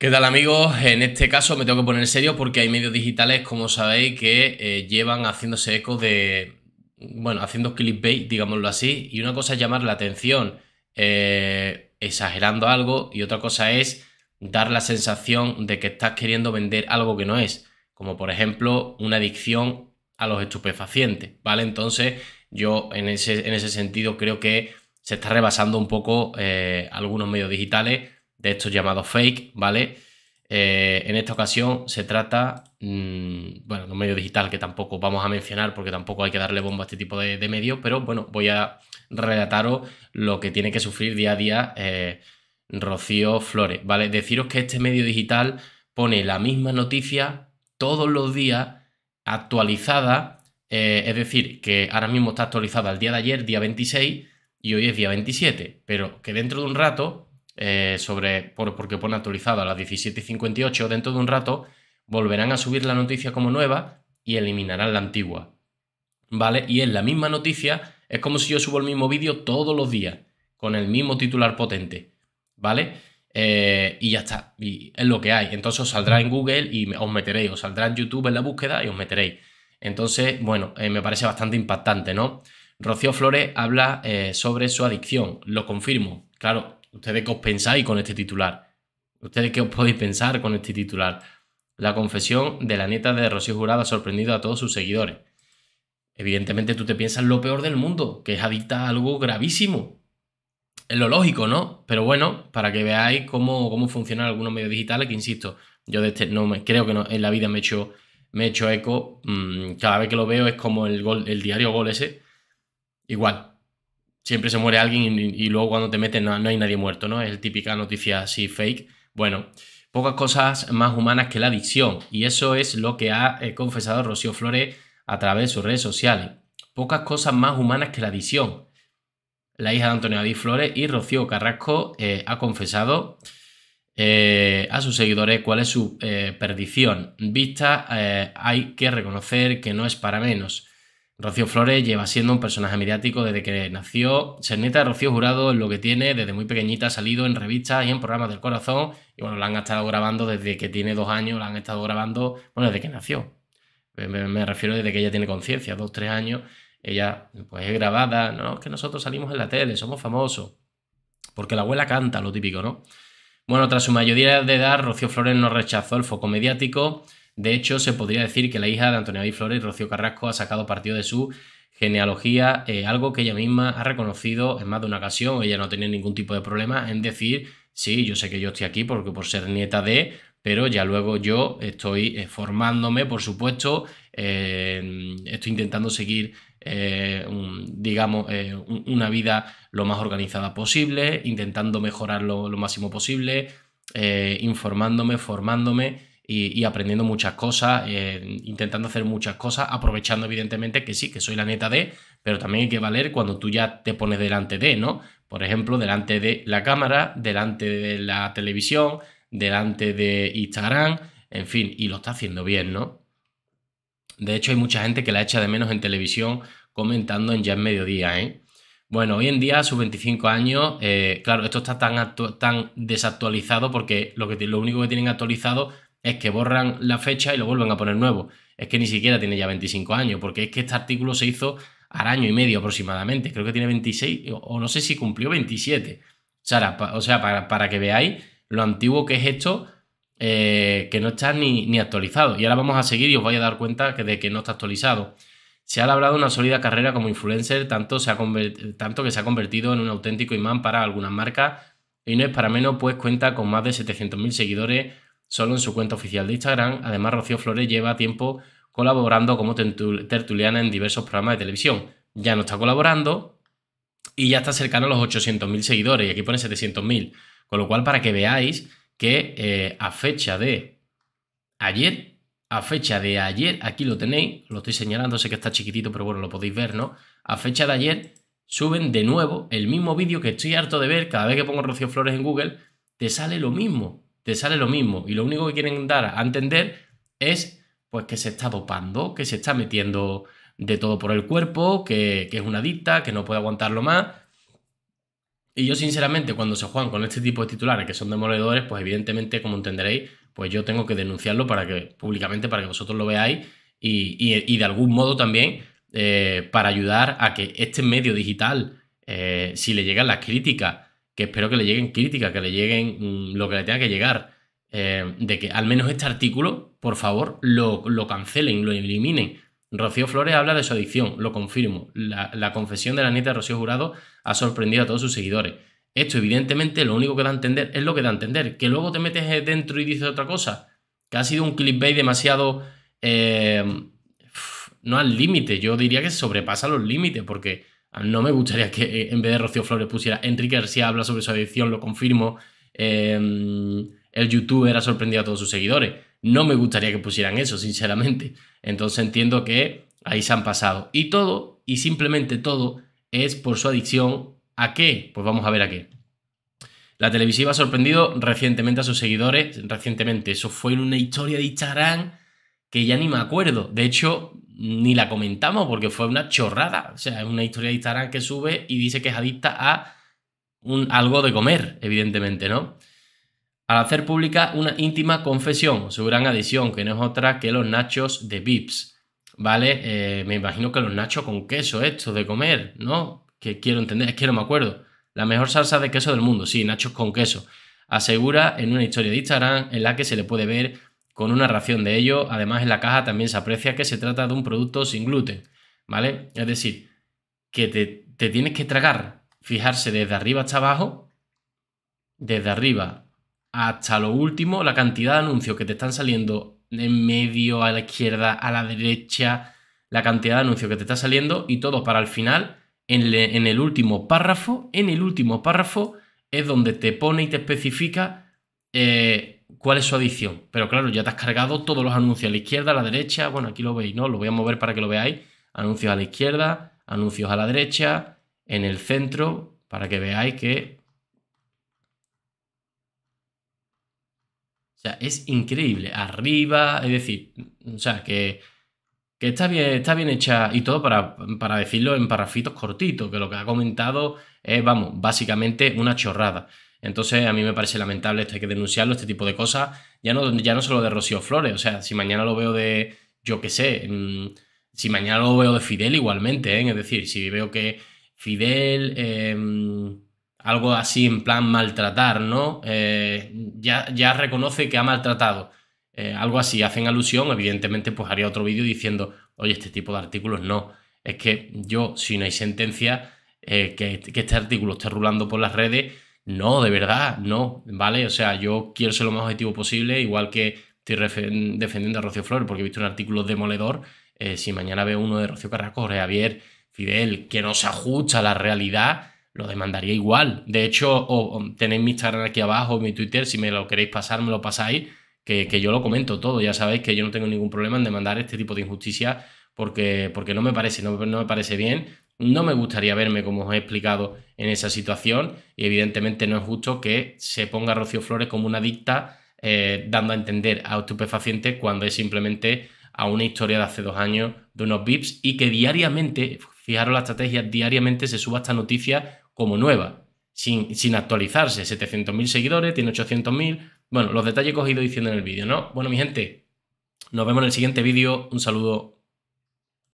¿Qué tal amigos? En este caso me tengo que poner en serio porque hay medios digitales, como sabéis, que eh, llevan haciéndose eco de, bueno, haciendo clickbait, digámoslo así, y una cosa es llamar la atención eh, exagerando algo y otra cosa es dar la sensación de que estás queriendo vender algo que no es, como por ejemplo una adicción a los estupefacientes, ¿vale? Entonces yo en ese, sentido creo que se está rebasando un poco eh, algunos medios digitales de estos llamados fake, ¿vale? Eh, en esta ocasión se trata, mm, bueno, de un medio digital que tampoco vamos a mencionar porque tampoco hay que darle bomba a este tipo de, medios, pero bueno, voy a relataros lo que tiene que sufrir día a día eh, Rocío Flores, ¿vale? Deciros que este medio digital pone la misma noticia todos los días actualizada, eh, es decir, que ahora mismo está actualizada el día de ayer, día 26, y hoy es día 27, pero que dentro de un rato eh, sobre, porque pone actualizado a las 17.58, dentro de un rato volverán a subir la noticia como nueva y eliminarán la antigua. ¿Vale? Y es la misma noticia, es como si yo subo el mismo vídeo todos los días, con el mismo titular potente. ¿Vale? Eh, y ya está, y es lo que hay. Entonces os saldrá en Google y os meteréis, os saldrá en YouTube en la búsqueda y os meteréis. Entonces, bueno, eh, me parece bastante impactante, ¿no? Rocío Flores habla sobre su adicción, lo confirmo. Claro, ¿Ustedes qué os pensáis con este titular? ¿Ustedes qué os podéis pensar con este titular? La confesión de la nieta de Rocío Jurado ha sorprendido a todos sus seguidores. Evidentemente tú te piensas lo peor del mundo, que es adicta a algo gravísimo. Es lo lógico, ¿no? Pero bueno, para que veáis cómo, cómo funcionan algunos medios digitales, que insisto, yo de este no me, creo que no, en la vida me he hecho, me he hecho eco. Mm, cada vez que lo veo es como el, gol, el diario Gol ese. Igual, siempre se muere alguien y, luego cuando te meten no, hay nadie muerto, ¿no? Es el típica noticia así fake. Bueno, pocas cosas más humanas que la adicción y eso es lo que ha eh, confesado Rocío Flores a través de sus redes sociales. Pocas cosas más humanas que la adicción. La hija de Antonio Di Flores y Rocío Carrasco eh, ha confesado eh, a sus seguidores cuál es su perdición. Vista, hay que reconocer que no es para menos. Rocío Flores lleva siendo un personaje mediático desde que nació. Ser Rocío Jurado es lo que tiene, desde muy pequeñita ha salido en revistas y en programas del corazón. Y bueno, la han estado grabando desde que tiene dos años, la han estado grabando, bueno, desde que nació. Me, refiero desde que ella tiene conciencia, dos, tres años. Ella, pues es grabada, no, es que nosotros salimos en la tele, somos famosos. Porque la abuela canta, lo típico, ¿no? Bueno, tras su mayoría de edad, Rocío Flores no rechazó el foco mediático de hecho, se podría decir que la hija de Antonio Di Flores, Rocío Carrasco, ha sacado partido de su genealogía, eh, algo que ella misma ha reconocido en más de una ocasión. Ella no tenía ningún tipo de problema en decir, sí, yo sé que yo estoy aquí porque por ser nieta de, pero ya luego yo estoy eh, formándome, por supuesto, eh, estoy intentando seguir, digamos, una vida lo más organizada posible, intentando mejorar lo, lo máximo posible, informándome, formándome y, aprendiendo muchas cosas, eh, intentando hacer muchas cosas, aprovechando evidentemente que sí, que soy la neta de, pero también hay que valer cuando tú ya te pones delante de, ¿no? Por ejemplo, delante de la cámara, delante de la televisión, delante de Instagram, en fin, y lo está haciendo bien, ¿no? De hecho, hay mucha gente que la echa de menos en televisión comentando en Ya en Mediodía, ¿eh? Bueno, hoy en día, a sus 25 años, eh, claro, esto está tan, tan desactualizado porque lo, que, lo único que tienen actualizado es que borran la fecha y lo vuelven a poner nuevo. Es que ni siquiera tiene ya 25 años, porque es que este artículo se hizo al año y medio aproximadamente. Creo que tiene 26, o no sé si cumplió 27. O sea, para, que veáis lo antiguo que es esto, eh, que no está ni, ni, actualizado. Y ahora vamos a seguir y os vais a dar cuenta que de que no está actualizado. Se ha labrado una sólida carrera como influencer, tanto, se ha tanto que se ha convertido en un auténtico imán para algunas marcas y no es para menos, pues cuenta con más de 700.000 seguidores solo en su cuenta oficial de Instagram. Además, Rocío Flores lleva tiempo colaborando como tertuliana en diversos programas de televisión. Ya no está colaborando y ya está cercano a los 800.000 seguidores y aquí pone 700.000. Con lo cual, para que veáis que eh, a fecha de ayer, a fecha de ayer, aquí lo tenéis, lo estoy señalando, sé que está chiquitito, pero bueno, lo podéis ver, ¿no? A fecha de ayer suben de nuevo el mismo vídeo que estoy harto de ver cada vez que pongo Rocío Flores en Google, te sale lo mismo te sale lo mismo. Y lo único que quieren dar a entender es pues que se está dopando, que se está metiendo de todo por el cuerpo, que, es una adicta, que no puede aguantarlo más. Y yo sinceramente cuando se juegan con este tipo de titulares que son demoledores, pues evidentemente como entenderéis, pues yo tengo que denunciarlo para que públicamente, para que vosotros lo veáis y, de algún modo también eh, para ayudar a que este medio digital, eh, si le llegan las críticas, que espero que le lleguen críticas, que le lleguen mm, lo que le tenga que llegar, eh, de que al menos este artículo, por favor, lo, lo, cancelen, lo eliminen. Rocío Flores habla de su adicción, lo confirmo. La, confesión de la nieta de Rocío Jurado ha sorprendido a todos sus seguidores. Esto, evidentemente, lo único que da a entender es lo que da a entender. Que luego te metes dentro y dices otra cosa. Que ha sido un clickbait demasiado. Eh, no al límite. Yo diría que sobrepasa los límites, porque Ah, no me gustaría que eh, en vez de Rocío Flores pusiera Enrique García habla sobre su adicción, lo confirmo. Em, el youtuber ha sorprendido a todos sus seguidores. No me gustaría que pusieran eso, sinceramente. Entonces entiendo que ahí se han pasado. Y todo, y simplemente todo, es por su adicción a qué. Pues vamos a ver a qué. La televisiva ha sorprendido recientemente a sus seguidores, recientemente, eso fue en una historia de charán que ya ni me acuerdo. De hecho, ni la comentamos porque fue una chorrada. O sea, es una historia de Instagram que sube y dice que es adicta a un, algo de comer, evidentemente, ¿no? Al hacer pública una íntima confesión, su gran adición, que no es otra que los nachos de Vips. ¿Vale? Eh, me imagino que los nachos con queso, estos de comer, ¿no? Que quiero entender, es que no me acuerdo. La mejor salsa de queso del mundo, sí, nachos con queso. Asegura en una historia de Instagram en la que se le puede ver con una ración de ello. Además, en la caja también se aprecia que se trata de un producto sin gluten, ¿vale? Es decir, que te, tienes que tragar, fijarse desde arriba hasta abajo, desde arriba hasta lo último, la cantidad de anuncios que te están saliendo en medio, a la izquierda, a la derecha, la cantidad de anuncios que te está saliendo y todo para el final, en, el último párrafo, en el último párrafo es donde te pone y te especifica eh, cuál es su adición. Pero claro, ya te has cargado todos los anuncios a la izquierda, a la derecha. Bueno, aquí lo veis, ¿no? Lo voy a mover para que lo veáis. Anuncios a la izquierda, anuncios a la derecha, en el centro, para que veáis que... O sea, es increíble. Arriba, es decir, o sea, que, está, bien, está bien hecha y todo para, para decirlo en parrafitos cortitos, que lo que ha comentado es, vamos, básicamente una chorrada. Entonces, a mí me parece lamentable esto, hay que denunciarlo, este tipo de cosas. Ya no, ya no solo de Rocío Flores, o sea, si mañana lo veo de, yo qué sé, mm, si mañana lo veo de Fidel igualmente, ¿eh? es decir, si veo que Fidel, em, algo así en plan maltratar, ¿no? Eh, ya, ya reconoce que ha maltratado. Eh, algo así, hacen alusión, evidentemente, pues haría otro vídeo diciendo, oye, este tipo de artículos no. Es que yo, si no hay sentencia, que, que este artículo esté rulando por las redes, no, de verdad, no, ¿vale? O sea, yo quiero ser lo más objetivo posible, igual que estoy defendiendo a Rocío Flores, porque he visto un artículo demoledor. Eh, si mañana veo uno de Rocío Carrasco, Javier, Fidel, que no se ajusta a la realidad, lo demandaría igual. De hecho, tenéis mi Instagram aquí abajo, mi Twitter, si me lo queréis pasar, me lo pasáis, que, yo lo comento todo. Ya sabéis que yo no tengo ningún problema en demandar este tipo de injusticia porque, porque no me parece, no, no me parece bien no me gustaría verme, como os he explicado, en esa situación y evidentemente no es justo que se ponga Rocío Flores como una dicta eh, dando a entender a estupefacientes cuando es simplemente a una historia de hace dos años de unos VIPs y que diariamente, fijaros la estrategia, diariamente se suba esta noticia como nueva, sin, actualizarse. 700.000 seguidores, tiene 800.000. Bueno, los detalles he ido diciendo en el vídeo, ¿no? Bueno, mi gente, nos vemos en el siguiente vídeo. Un saludo